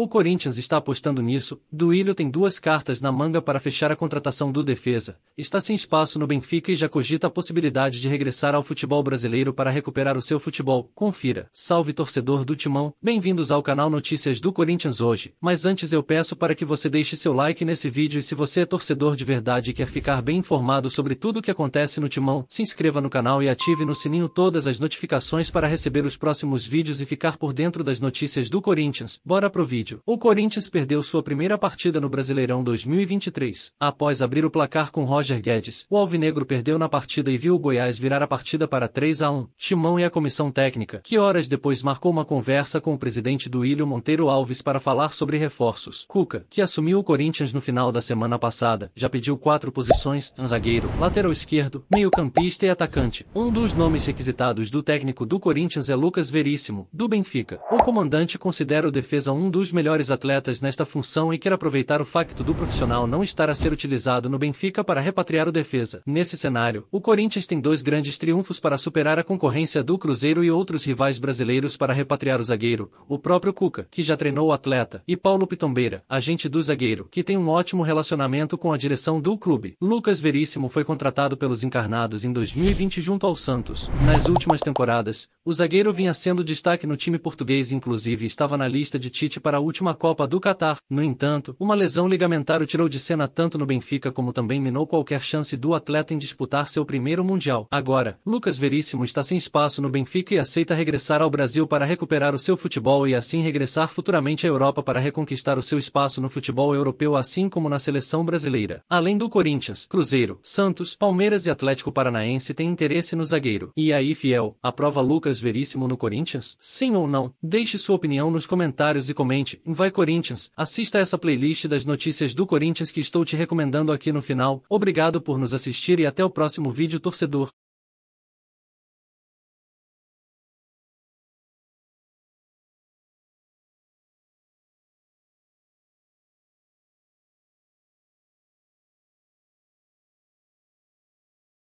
O Corinthians está apostando nisso. Duílio tem duas cartas na manga para fechar a contratação do defesa. Está sem espaço no Benfica e já cogita a possibilidade de regressar ao futebol brasileiro para recuperar o seu futebol. Confira. Salve torcedor do Timão. Bem-vindos ao canal Notícias do Corinthians hoje. Mas antes eu peço para que você deixe seu like nesse vídeo e se você é torcedor de verdade e quer ficar bem informado sobre tudo o que acontece no Timão, se inscreva no canal e ative no sininho todas as notificações para receber os próximos vídeos e ficar por dentro das notícias do Corinthians. Bora pro vídeo vídeo. O Corinthians perdeu sua primeira partida no Brasileirão 2023. Após abrir o placar com Roger Guedes, o Alvinegro perdeu na partida e viu o Goiás virar a partida para 3 a 1. Timão e a comissão técnica, que horas depois marcou uma conversa com o presidente do Ilho Monteiro Alves para falar sobre reforços. Cuca, que assumiu o Corinthians no final da semana passada, já pediu quatro posições: zagueiro, lateral esquerdo, meio-campista e atacante. Um dos nomes requisitados do técnico do Corinthians é Lucas Veríssimo, do Benfica. O comandante considera o defesa um dos melhores atletas nesta função e quer aproveitar o facto do profissional não estar a ser utilizado no Benfica para repatriar o defesa. Nesse cenário, o Corinthians tem dois grandes triunfos para superar a concorrência do Cruzeiro e outros rivais brasileiros para repatriar o zagueiro, o próprio Cuca, que já treinou o atleta, e Paulo Pitombeira, agente do zagueiro, que tem um ótimo relacionamento com a direção do clube. Lucas Veríssimo foi contratado pelos encarnados em 2020 junto ao Santos. Nas últimas temporadas, o zagueiro vinha sendo destaque no time português inclusive estava na lista de Tite para a última Copa do Catar. No entanto, uma lesão ligamentar o tirou de cena tanto no Benfica como também minou qualquer chance do atleta em disputar seu primeiro Mundial. Agora, Lucas Veríssimo está sem espaço no Benfica e aceita regressar ao Brasil para recuperar o seu futebol e assim regressar futuramente à Europa para reconquistar o seu espaço no futebol europeu assim como na seleção brasileira. Além do Corinthians, Cruzeiro, Santos, Palmeiras e Atlético Paranaense têm interesse no zagueiro. E aí, fiel, aprova Lucas Veríssimo no Corinthians? Sim ou não? Deixe sua opinião nos comentários e comente. Vai Corinthians, assista essa playlist das notícias do Corinthians que estou te recomendando aqui no final. Obrigado por nos assistir e até o próximo vídeo torcedor.